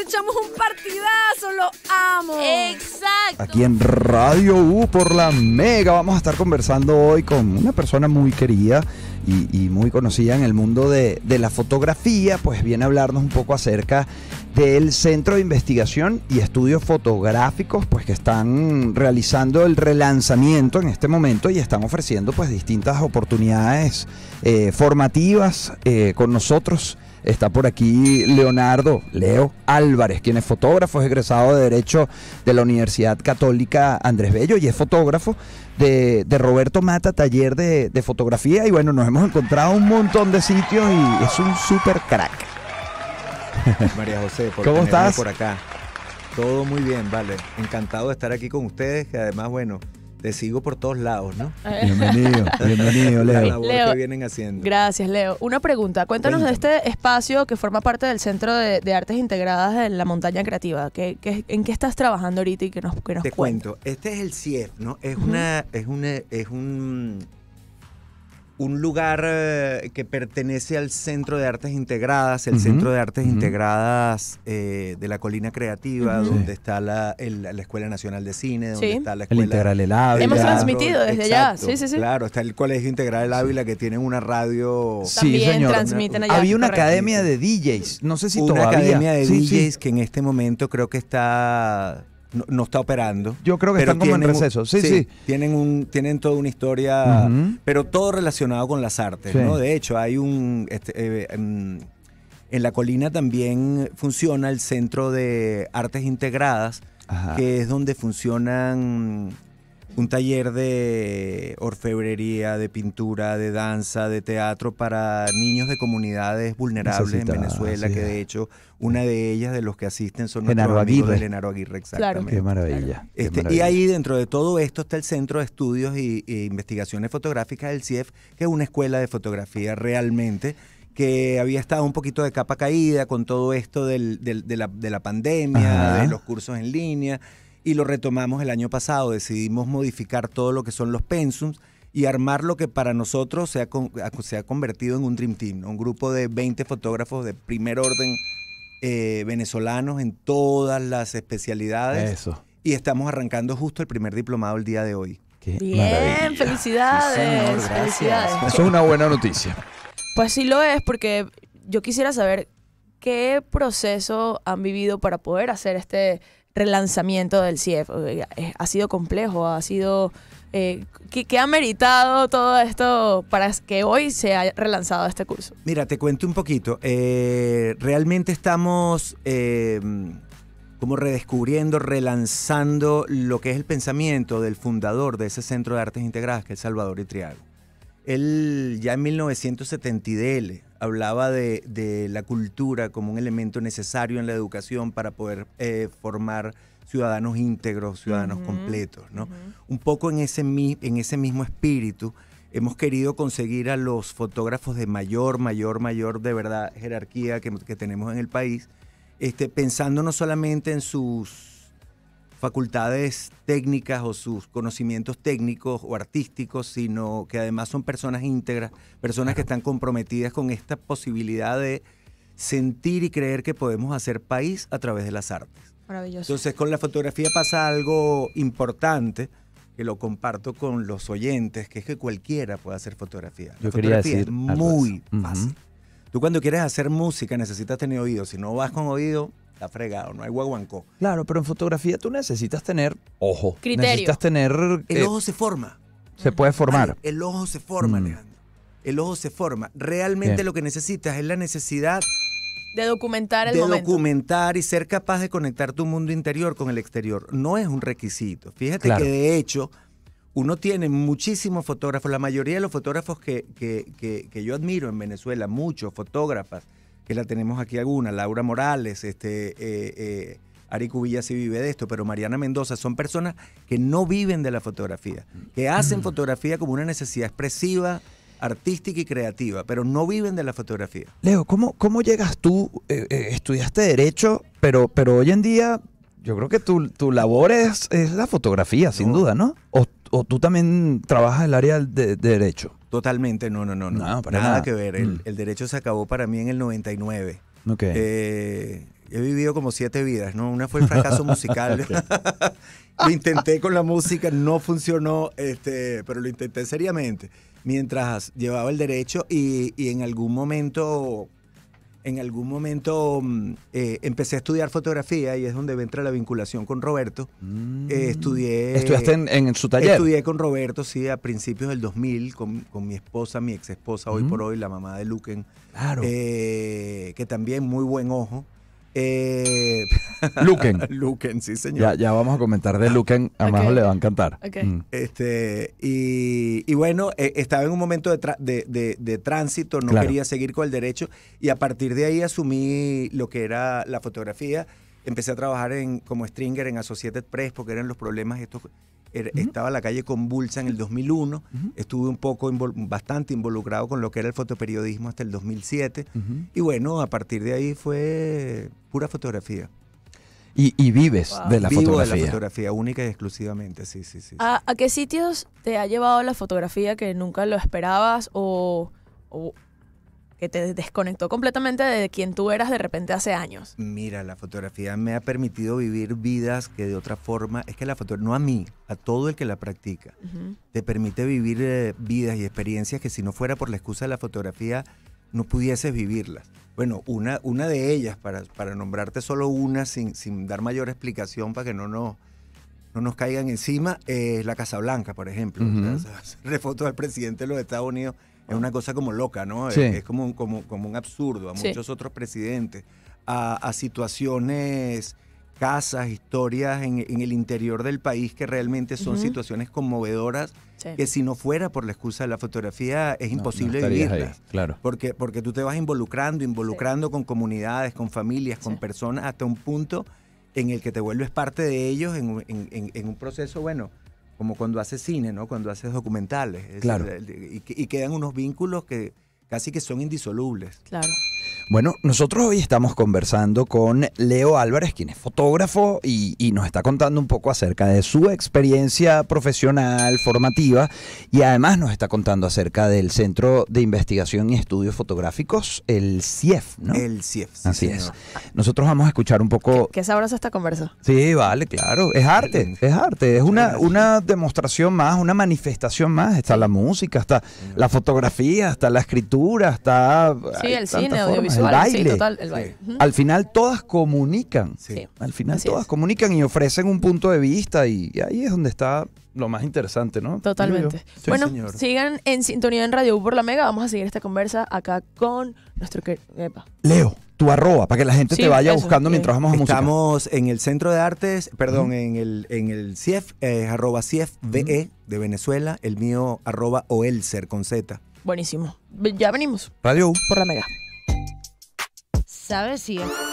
echamos un partidazo, lo amo. Exacto. Aquí en Radio U por la Mega vamos a estar conversando hoy con una persona muy querida y, muy conocida en el mundo de, la fotografía, pues viene a hablarnos un poco acerca del Centro de Investigación y Estudios Fotográficos, pues que están realizando el relanzamiento en este momento y están ofreciendo pues distintas oportunidades eh, formativas eh, con nosotros Está por aquí Leonardo, Leo Álvarez, quien es fotógrafo, es egresado de Derecho de la Universidad Católica Andrés Bello y es fotógrafo de, Roberto Mata, taller de, fotografía. Y bueno, nos hemos encontrado un montón de sitios y es un super crack. María José, por ¿cómo estás? Por acá. Todo muy bien, vale. Encantado de estar aquí con ustedes, que además, bueno, te sigo por todos lados, ¿no? Bienvenido, bienvenido, Leo. haciendo. Gracias, Leo. Una pregunta. Cuéntanos de este espacio que forma parte del Centro de, Artes Integradas de la Montaña Creativa. en qué estás trabajando ahorita y qué nos, que Te cuento. Este es el CIEF, ¿no? Es, una, es, una, es un un lugar eh, que pertenece al Centro de Artes Integradas, el Centro de Artes Integradas eh, de la Colina Creativa, donde está la, Escuela Nacional de Cine, donde está la Escuela... Integral El Ávila. Hemos transmitido desde allá, sí, sí, sí. Claro, está el Colegio Integral El Ávila que tiene una radio... También transmiten allá. Había una academia de DJs, no sé si todavía. Una academia de DJs que en este momento creo que está no, está operando. Yo creo que están como en receso. Sí, sí, Tienen, un, tienen toda una historia, pero todo relacionado con las artes, De hecho, hay un... Este, eh, em, en, la colina también funciona el Centro de Artes Integradas, que es donde funcionan un taller de orfebrería, de pintura, de danza, de teatro para niños de comunidades vulnerables en Venezuela, que de hecho una de ellas de los que asisten son los nuestros de Aguirre, exactamente. Qué, maravilla, este, Y ahí dentro de todo esto está el Centro de Estudios e Investigaciones Fotográficas del CIEF, que es una escuela de fotografía realmente que había estado un poquito de capa caída con todo esto de, la, pandemia, de los cursos en línea y lo retomamos el año pasado. Decidimos modificar todo lo que son los pensums y armar lo que para nosotros se ha, se ha convertido en un Dream Team, un grupo de 20 fotógrafos de primer orden eh, venezolanos en todas las especialidades. Eso. Y estamos arrancando justo el primer diplomado el día de hoy. Qué Bien, felicidades. felicidades. Eso es una buena noticia. Pues sí lo es, porque yo quisiera saber qué proceso han vivido para poder hacer este relanzamiento del CIEF. Eh, eh, ha sido complejo, ha sido... Eh, ¿qué, ha meritado todo esto para que hoy se haya relanzado este curso? Mira, te cuento un poquito. realmente estamos em, como redescubriendo, relanzando lo que es el pensamiento del fundador de ese Centro de Artes Integradas, que es Salvador Itriago. Él ya en 1970 hablaba de, la cultura como un elemento necesario en la educación para poder eh, formar ciudadanos íntegros, ciudadanos completos. ¿no? Un poco en ese, en ese mismo espíritu hemos querido conseguir a los fotógrafos de mayor, mayor, mayor de verdad jerarquía que, tenemos en el país, este, pensando no solamente en sus facultades técnicas o sus conocimientos técnicos o artísticos, sino que además son personas íntegras, personas que están comprometidas con esta posibilidad de sentir y creer que podemos hacer país a través de las artes. Maravilloso. Entonces con la fotografía pasa algo importante que lo comparto con los oyentes, que es que cualquiera puede hacer fotografía. Yo quería decir es muy fácil. Tú cuando quieres hacer música necesitas tener oído, si no vas con oído fregado, no hay guaguancó. Claro, pero en fotografía tú necesitas tener ojo. Criterio. Necesitas tener... El eh, ojo se forma. Se puede formar. el ojo se forma, mm. Alejandro. El ojo se forma. Realmente lo que necesitas es la necesidad... De documentar el de documentar y ser capaz de conectar tu mundo interior con el exterior. No es un requisito. Fíjate que de hecho uno tiene muchísimos fotógrafos, la mayoría de los fotógrafos que, que, que yo admiro en Venezuela, muchos fotógrafas, que la tenemos aquí alguna, Laura Morales, este, eh, eh, Ari Cubilla sí vive de esto, pero Mariana Mendoza son personas que no viven de la fotografía, que hacen mm. fotografía como una necesidad expresiva, artística y creativa, pero no viven de la fotografía. Leo, ¿cómo, cómo llegas tú? Eh, estudiaste Derecho, pero, pero hoy en día yo creo que tu, tu labor es, la fotografía, sin duda, ¿no? o tú también trabajas en el área de, derecho. Totalmente, no, no, no. no. nada, que ver. Mm. El, derecho se acabó para mí en el 99. Ok. Eh, he vivido como siete vidas, ¿no? Una fue el fracaso musical. lo intenté con la música, no funcionó, este, pero lo intenté seriamente. Mientras llevaba el derecho y, y en algún momento en algún momento mm, eh, empecé a estudiar fotografía y es donde entra la vinculación con Roberto. Mm. Eh, estudié. ¿Estudiaste en, su taller? Estudié con Roberto, sí, a principios del 2000, con, con mi esposa, mi ex esposa, hoy por hoy, la mamá de Luquen. Eh, que también muy buen ojo. Eh... Luken. sí, señor. Ya, vamos a comentar de Luken, a le va a encantar. Mm. Este, y, bueno, eh, estaba en un momento de, tránsito, no quería seguir con el derecho, y a partir de ahí asumí lo que era la fotografía. Empecé a trabajar en, como stringer en Associated Press porque eran los problemas estos Er, estaba la calle convulsa en el 2001. Estuve un poco bastante involucrado con lo que era el fotoperiodismo hasta el 2007. Y bueno, a partir de ahí fue pura fotografía. Y, vives de la Vivo fotografía. de la fotografía, única y exclusivamente, sí, sí, sí. ¿A, qué sitios te ha llevado la fotografía que nunca lo esperabas o que te desconectó completamente de quien tú eras de repente hace años. Mira, la fotografía me ha permitido vivir vidas que de otra forma, es que la fotografía, no a mí, a todo el que la practica, te permite vivir eh, vidas y experiencias que si no fuera por la excusa de la fotografía, no pudieses vivirlas. Bueno, una, una de ellas, para, para nombrarte solo una, sin, sin dar mayor explicación para que no nos no nos caigan encima, es la Casa Blanca, por ejemplo. refoto al presidente de los Estados Unidos es una cosa como loca, ¿no? Es, como, un, como, un absurdo a muchos otros presidentes, a, situaciones, casas, historias en, el interior del país que realmente son situaciones conmovedoras que si no fuera por la excusa de la fotografía es imposible vivirla. claro. Porque, porque tú te vas involucrando, involucrando con comunidades, con familias, con personas, hasta un punto en el que te vuelves parte de ellos en un proceso, bueno, como cuando haces cine, ¿no? Cuando haces documentales. y, y, quedan unos vínculos que casi que son indisolubles. Claro. Bueno, nosotros hoy estamos conversando con Leo Álvarez, quien es fotógrafo y, nos está contando un poco acerca de su experiencia profesional, formativa, y además nos está contando acerca del Centro de Investigación y Estudios Fotográficos, el CIEF, ¿no? El CIEF, sí, Así es. Nosotros vamos a escuchar un poco... Qué, sabroso sabrosa esta conversa. Sí, vale, claro. Es arte, es arte. Es una, una demostración más, una manifestación más. Está la música, está la fotografía, está la escritura, está... Sí, el cine, audiovisual el baile. Al final todas comunican. Al final todas comunican y ofrecen un punto de vista y, ahí es donde está lo más interesante, ¿no? Totalmente. bueno, sigan en sintonía en Radio U por la Mega. Vamos a seguir esta conversa acá con nuestro Leo tu arroba, para que la gente te vaya buscando eh, mientras vamos a música. Estamos en el Centro de Artes, perdón, en, el, en el CIEF, es eh, arroba Cief e, de Venezuela, el mío arroba OELSER con Z. Buenísimo. Ya venimos. Radio U. Por la Mega. ¿sabes? y